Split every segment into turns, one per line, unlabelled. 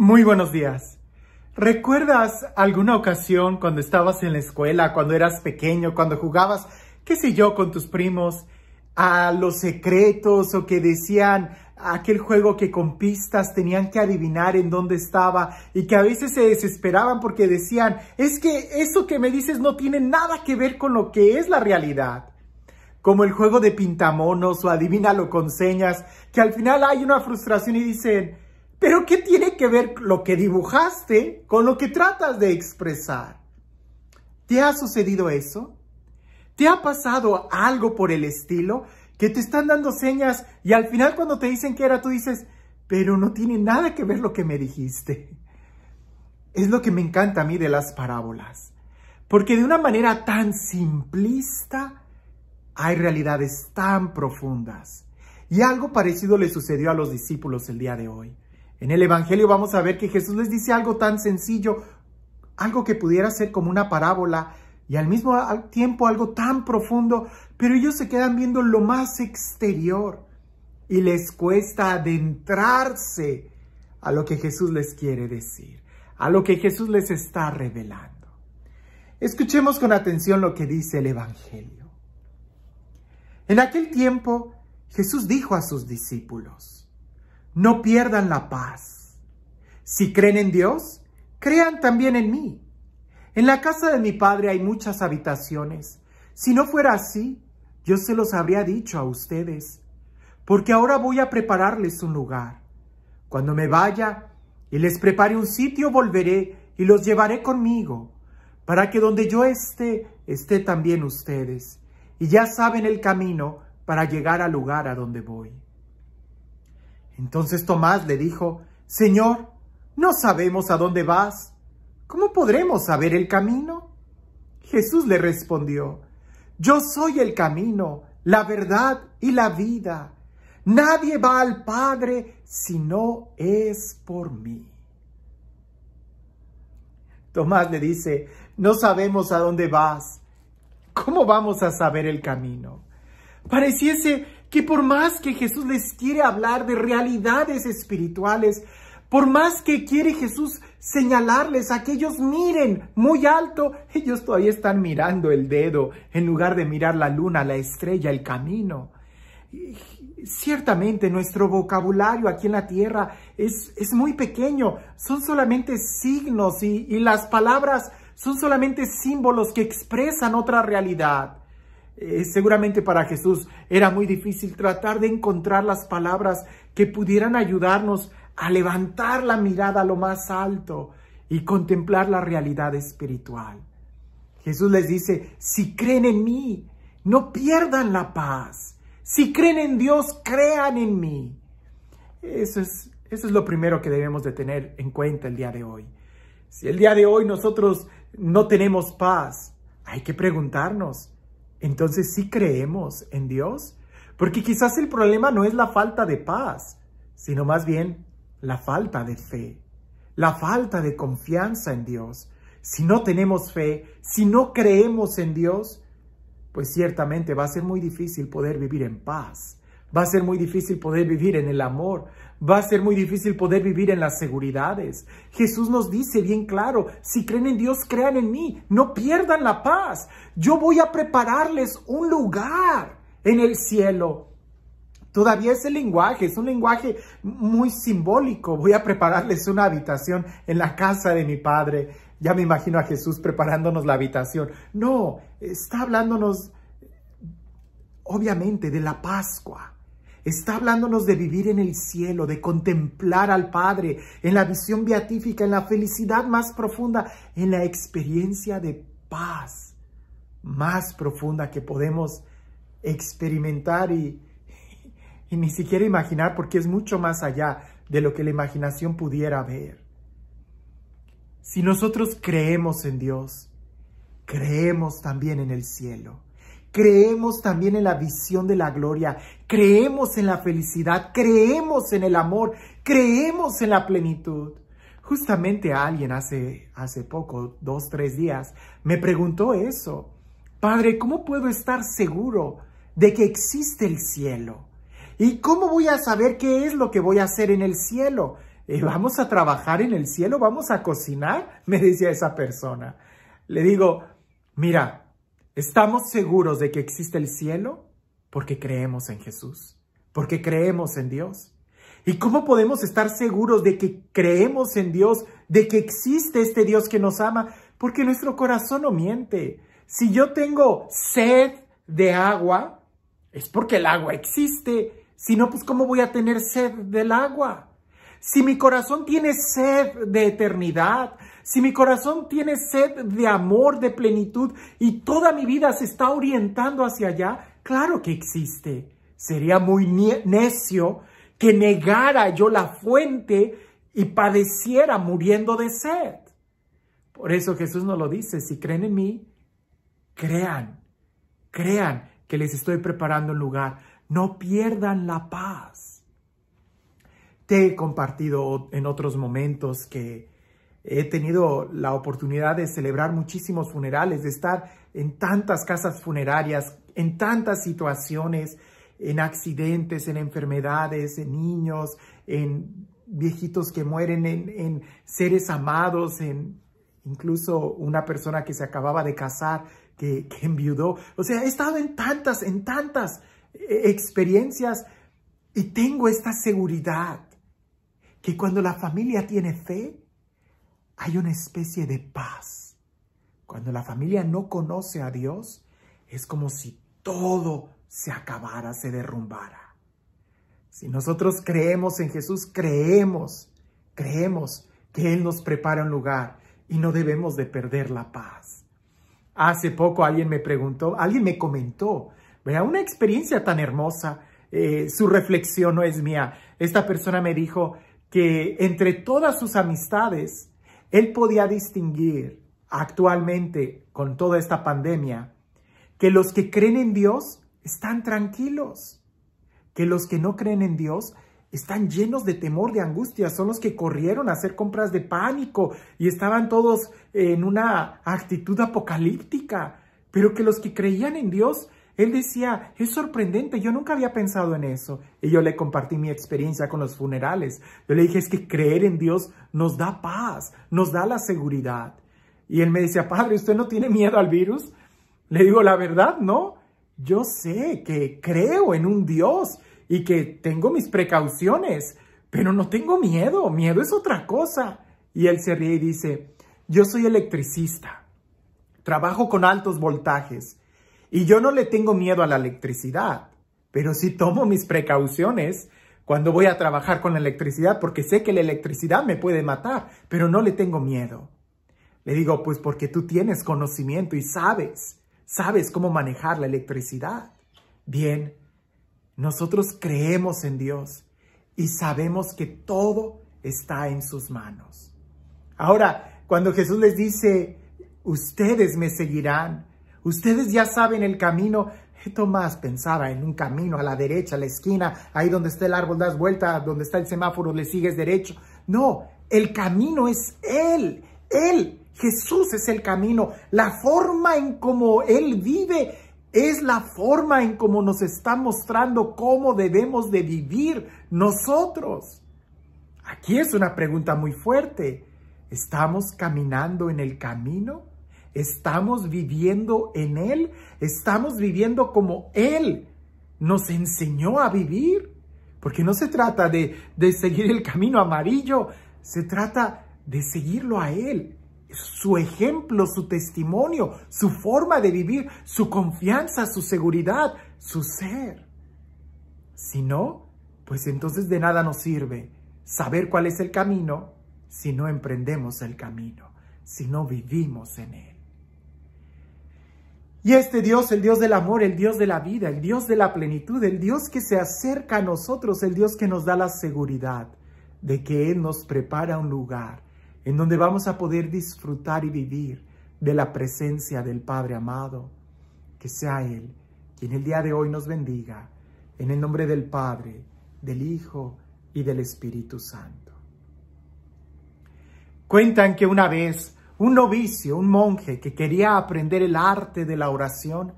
Muy buenos días. ¿Recuerdas alguna ocasión cuando estabas en la escuela, cuando eras pequeño, cuando jugabas, qué sé yo, con tus primos, a los secretos o que decían aquel juego que con pistas tenían que adivinar en dónde estaba y que a veces se desesperaban porque decían, es que eso que me dices no tiene nada que ver con lo que es la realidad? Como el juego de pintamonos o lo con señas, que al final hay una frustración y dicen, pero ¿qué tiene que ver lo que dibujaste con lo que tratas de expresar? ¿Te ha sucedido eso? ¿Te ha pasado algo por el estilo? Que te están dando señas y al final cuando te dicen que era, tú dices, pero no tiene nada que ver lo que me dijiste. Es lo que me encanta a mí de las parábolas. Porque de una manera tan simplista hay realidades tan profundas. Y algo parecido le sucedió a los discípulos el día de hoy. En el Evangelio vamos a ver que Jesús les dice algo tan sencillo, algo que pudiera ser como una parábola y al mismo tiempo algo tan profundo, pero ellos se quedan viendo lo más exterior y les cuesta adentrarse a lo que Jesús les quiere decir, a lo que Jesús les está revelando. Escuchemos con atención lo que dice el Evangelio. En aquel tiempo Jesús dijo a sus discípulos, no pierdan la paz. Si creen en Dios, crean también en mí. En la casa de mi Padre hay muchas habitaciones. Si no fuera así, yo se los habría dicho a ustedes, porque ahora voy a prepararles un lugar. Cuando me vaya y les prepare un sitio, volveré y los llevaré conmigo, para que donde yo esté, esté también ustedes, y ya saben el camino para llegar al lugar a donde voy. Entonces Tomás le dijo, Señor, no sabemos a dónde vas. ¿Cómo podremos saber el camino? Jesús le respondió, Yo soy el camino, la verdad y la vida. Nadie va al Padre si no es por mí. Tomás le dice, no sabemos a dónde vas. ¿Cómo vamos a saber el camino? Pareciese que por más que Jesús les quiere hablar de realidades espirituales, por más que quiere Jesús señalarles a que ellos miren muy alto, ellos todavía están mirando el dedo en lugar de mirar la luna, la estrella, el camino. ciertamente nuestro vocabulario aquí en la tierra es, muy pequeño, son solamente signos y, y las palabras son solamente símbolos que expresan otra realidad. Eh, seguramente para Jesús era muy difícil tratar de encontrar las palabras que pudieran ayudarnos a levantar la mirada a lo más alto y contemplar la realidad espiritual. Jesús les dice, si creen en mí, no pierdan la paz. Si creen en Dios, crean en mí. Eso es, eso es lo primero que debemos de tener en cuenta el día de hoy. Si el día de hoy nosotros no tenemos paz, hay que preguntarnos, entonces si creemos en Dios. Porque quizás el problema no es la falta de paz, sino más bien la falta de fe, la falta de confianza en Dios. Si no tenemos fe, si no creemos en Dios, pues ciertamente va a ser muy difícil poder vivir en paz, Va a ser muy difícil poder vivir en el amor. Va a ser muy difícil poder vivir en las seguridades. Jesús nos dice bien claro, si creen en Dios, crean en mí. No pierdan la paz. Yo voy a prepararles un lugar en el cielo. Todavía ese lenguaje es un lenguaje muy simbólico. Voy a prepararles una habitación en la casa de mi padre. Ya me imagino a Jesús preparándonos la habitación. No, está hablándonos obviamente de la Pascua Está hablándonos de vivir en el cielo, de contemplar al Padre, en la visión beatífica, en la felicidad más profunda, en la experiencia de paz más profunda que podemos experimentar y, ni siquiera imaginar porque es mucho más allá de lo que la imaginación pudiera ver. Si nosotros creemos en Dios, creemos también en el cielo creemos también en la visión de la gloria, creemos en la felicidad, creemos en el amor, creemos en la plenitud. Justamente alguien hace, hace poco, dos, tres días, me preguntó eso. Padre, ¿cómo puedo estar seguro de que existe el cielo? ¿Y cómo voy a saber qué es lo que voy a hacer en el cielo? Eh, ¿Vamos a trabajar en el cielo? ¿Vamos a cocinar? Me decía esa persona. Le digo, mira, Estamos seguros de que existe el cielo porque creemos en Jesús, porque creemos en Dios. ¿Y cómo podemos estar seguros de que creemos en Dios, de que existe este Dios que nos ama? Porque nuestro corazón no miente. Si yo tengo sed de agua, es porque el agua existe. Si no, pues ¿cómo voy a tener sed del agua? si mi corazón tiene sed de eternidad, si mi corazón tiene sed de amor, de plenitud, y toda mi vida se está orientando hacia allá, claro que existe. Sería muy necio que negara yo la fuente y padeciera muriendo de sed. Por eso Jesús nos lo dice, si creen en mí, crean, crean que les estoy preparando un lugar. No pierdan la paz. Te he compartido en otros momentos que he tenido la oportunidad de celebrar muchísimos funerales, de estar en tantas casas funerarias, en tantas situaciones, en accidentes, en enfermedades, en niños, en viejitos que mueren, en, seres amados, en incluso una persona que se acababa de casar, que, que, enviudó. O sea, he estado en tantas, en tantas eh, experiencias y tengo esta seguridad que cuando la familia tiene fe, hay una especie de paz. Cuando la familia no conoce a Dios, es como si todo se acabara, se derrumbara. Si nosotros creemos en Jesús, creemos, creemos que Él nos prepara un lugar y no debemos de perder la paz. Hace poco alguien me preguntó, alguien me comentó, vea, una experiencia tan hermosa, eh, su reflexión no es mía. Esta persona me dijo, que entre todas sus amistades, él podía distinguir actualmente con toda esta pandemia que los que creen en Dios están tranquilos, que los que no creen en Dios están llenos de temor, de angustia, son los que corrieron a hacer compras de pánico y estaban todos en una actitud apocalíptica, pero que los que creían en Dios él decía, es sorprendente, yo nunca había pensado en eso. Y yo le compartí mi experiencia con los funerales. Yo le dije, es que creer en Dios nos da paz, nos da la seguridad. Y él me decía, padre, ¿usted no tiene miedo al virus? Le digo, la verdad, no. Yo sé que creo en un Dios y que tengo mis precauciones, pero no tengo miedo. Miedo es otra cosa. Y él se ríe y dice, yo soy electricista. Trabajo con altos voltajes y yo no le tengo miedo a la electricidad, pero sí tomo mis precauciones cuando voy a trabajar con la electricidad porque sé que la electricidad me puede matar, pero no le tengo miedo. Le digo, pues porque tú tienes conocimiento y sabes, sabes cómo manejar la electricidad. Bien, nosotros creemos en Dios y sabemos que todo está en sus manos. Ahora, cuando Jesús les dice, ustedes me seguirán Ustedes ya saben el camino. Eh, Tomás pensaba en un camino a la derecha, a la esquina, ahí donde está el árbol das vuelta, donde está el semáforo le sigues derecho. No, el camino es Él, Él, Jesús es el camino. La forma en cómo Él vive es la forma en cómo nos está mostrando cómo debemos de vivir nosotros. Aquí es una pregunta muy fuerte. ¿Estamos caminando en el camino? Estamos viviendo en Él. Estamos viviendo como Él nos enseñó a vivir. Porque no se trata de, seguir el camino amarillo, se trata de seguirlo a Él. Su ejemplo, su testimonio, su forma de vivir, su confianza, su seguridad, su ser. Si no, pues entonces de nada nos sirve saber cuál es el camino si no emprendemos el camino, si no vivimos en él. Y este Dios, el Dios del amor, el Dios de la vida, el Dios de la plenitud, el Dios que se acerca a nosotros, el Dios que nos da la seguridad de que Él nos prepara un lugar en donde vamos a poder disfrutar y vivir de la presencia del Padre amado. Que sea Él quien el día de hoy nos bendiga, en el nombre del Padre, del Hijo y del Espíritu Santo. Cuentan que una vez un novicio, un monje que quería aprender el arte de la oración,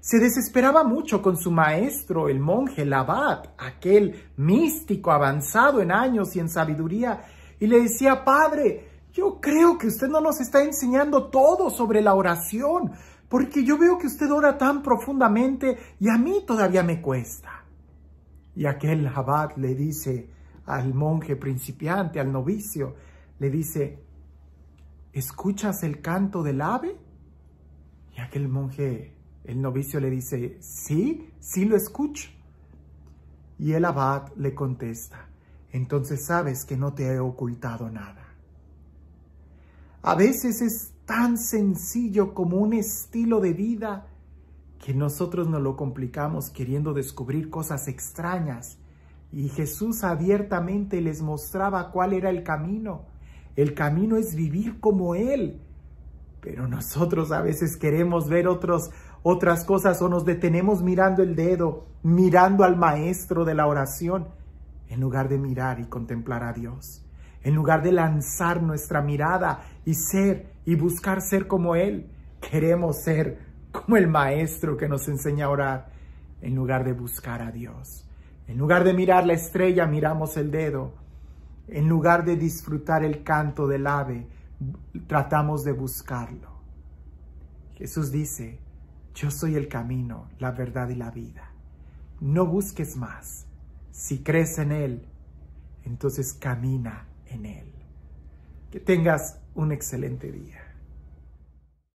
se desesperaba mucho con su maestro, el monje, el abad, aquel místico avanzado en años y en sabiduría, y le decía, Padre, yo creo que usted no nos está enseñando todo sobre la oración, porque yo veo que usted ora tan profundamente y a mí todavía me cuesta. Y aquel abad le dice al monje principiante, al novicio, le dice, ¿escuchas el canto del ave? Y aquel monje, el novicio, le dice, sí, sí lo escucho. Y el abad le contesta, entonces sabes que no te he ocultado nada. A veces es tan sencillo como un estilo de vida que nosotros nos lo complicamos queriendo descubrir cosas extrañas. Y Jesús abiertamente les mostraba cuál era el camino el camino es vivir como Él. Pero nosotros a veces queremos ver otras cosas o nos detenemos mirando el dedo, mirando al maestro de la oración, en lugar de mirar y contemplar a Dios, en lugar de lanzar nuestra mirada y ser y buscar ser como Él. Queremos ser como el maestro que nos enseña a orar, en lugar de buscar a Dios. En lugar de mirar la estrella, miramos el dedo en lugar de disfrutar el canto del ave, tratamos de buscarlo. Jesús dice, yo soy el camino, la verdad y la vida. No busques más. Si crees en Él, entonces camina en Él. Que tengas un excelente día.